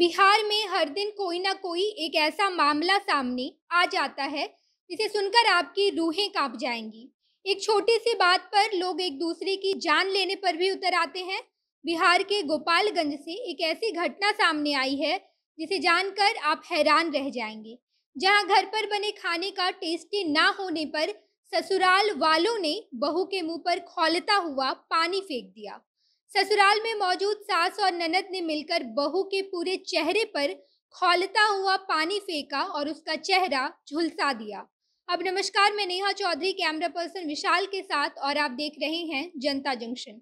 बिहार में हर दिन कोई ना कोई एक ऐसा मामला सामने आ जाता है जिसे सुनकर आपकी रूहें कांप जाएंगी एक छोटी सी बात पर लोग एक दूसरे की जान लेने पर भी उतर आते हैं बिहार के गोपालगंज से एक ऐसी घटना सामने आई है जिसे जानकर आप हैरान रह जाएंगे जहां घर पर बने खाने का टेस्टी ना होने पर ससुराल वालों ने बहू के मुंह पर खोलता हुआ पानी फेंक दिया ससुराल में मौजूद सास और ननद ने मिलकर बहू के पूरे चेहरे पर खोलता हुआ पानी फेंका और उसका चेहरा झुलसा दिया अब नमस्कार मैं नेहा चौधरी कैमरा पर्सन विशाल के साथ और आप देख रहे हैं जनता जंक्शन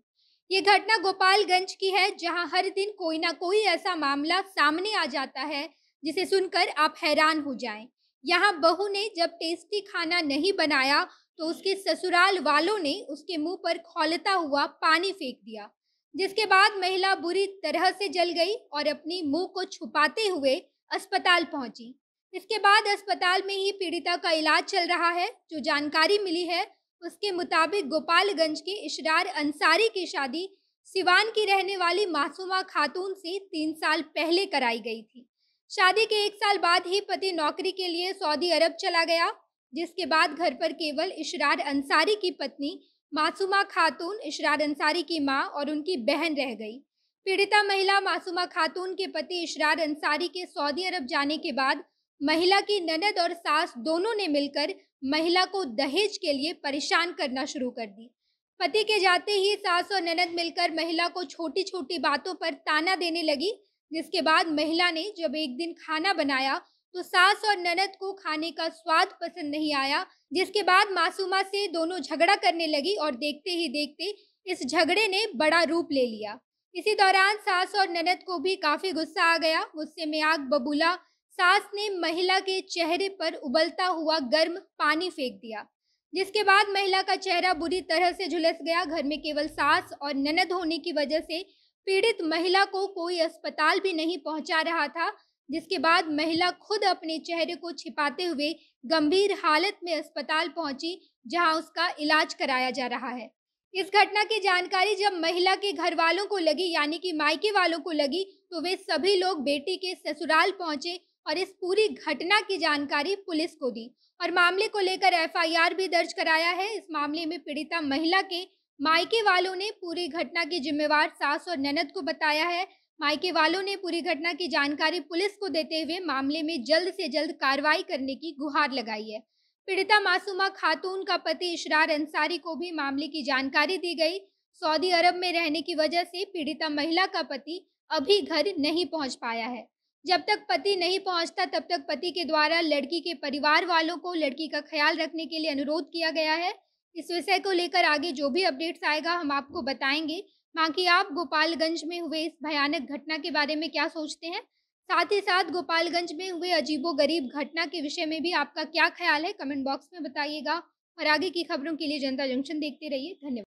ये घटना गोपालगंज की है जहां हर दिन कोई ना कोई ऐसा मामला सामने आ जाता है जिसे सुनकर आप हैरान हो जाएं। यहाँ बहू ने जब टेस्टी खाना नहीं बनाया तो उसके ससुराल वालों ने उसके मुंह पर खोलता हुआ पानी फेंक दिया जिसके बाद महिला बुरी तरह से जल गई और अपनी मुंह को छुपाते हुए अस्पताल पहुंची इसके बाद अस्पताल में ही पीड़िता का इलाज चल रहा है जो जानकारी मिली है उसके मुताबिक गोपालगंज के इशरार अंसारी की शादी सिवान की रहने वाली मासूमा खातून से तीन साल पहले कराई गई थी शादी के एक साल बाद ही पति नौकरी के लिए सऊदी अरब चला गया जिसके बाद घर पर केवल इशरार अंसारी की पत्नी मासूमा खातून इशरार अंसारी की मां और उनकी बहन रह गई पीड़िता महिला मासूमा खातून के पति इशरार अंसारी के सऊदी अरब जाने के बाद महिला की ननद और सास दोनों ने मिलकर महिला को दहेज के लिए परेशान करना शुरू कर दी पति के जाते ही सास और ननद मिलकर महिला को छोटी छोटी बातों पर ताना देने लगी जिसके बाद महिला ने जब एक दिन खाना बनाया तो सास और ननद को खाने का स्वाद पसंद नहीं आया जिसके बाद मासूमा से दोनों झगड़ा करने लगी और देखते ही देखते इस झगड़े ने बड़ा रूप ले लिया इसी दौरान सास और ननद को भी काफ़ी गुस्सा आ गया गुस्से में आग बबूला सास ने महिला के चेहरे पर उबलता हुआ गर्म पानी फेंक दिया जिसके बाद महिला का चेहरा बुरी तरह से झुलस गया घर में केवल सास और ननद होने की वजह से पीड़ित महिला को कोई अस्पताल भी नहीं पहुंचा रहा था जिसके बाद महिला खुद अपने चेहरे को छिपाते हुए गंभीर हालत में अस्पताल पहुंची जहां उसका इलाज कराया जा रहा है इस घटना की जानकारी जब महिला के घर वालों को लगी यानी कि मायके वालों को लगी तो वे सभी लोग बेटी के ससुराल पहुंचे और इस पूरी घटना की जानकारी पुलिस को दी और मामले को लेकर एफआईआर भी दर्ज कराया है इस मामले में पीड़िता महिला के मायके वालों ने पूरी घटना की जिम्मेवार सास और ननद को बताया है मायके वालों ने पूरी घटना की जानकारी पुलिस को देते हुए मामले में जल्द से जल्द कार्रवाई करने की गुहार लगाई है पीड़िता मासूमा खातून का पति इशरार अंसारी को भी मामले की जानकारी दी गई सऊदी अरब में रहने की वजह से पीड़िता महिला का पति अभी घर नहीं पहुंच पाया है जब तक पति नहीं पहुंचता तब तक पति के द्वारा लड़की के परिवार वालों को लड़की का ख्याल रखने के लिए अनुरोध किया गया है इस विषय को लेकर आगे जो भी अपडेट्स आएगा हम आपको बताएंगे बाकी आप गोपालगंज में हुए इस भयानक घटना के बारे में क्या सोचते हैं साथ ही साथ गोपालगंज में हुए अजीबो गरीब घटना के विषय में भी आपका क्या ख्याल है कमेंट बॉक्स में बताइएगा और आगे की खबरों के लिए जनता जंक्शन देखते रहिए धन्यवाद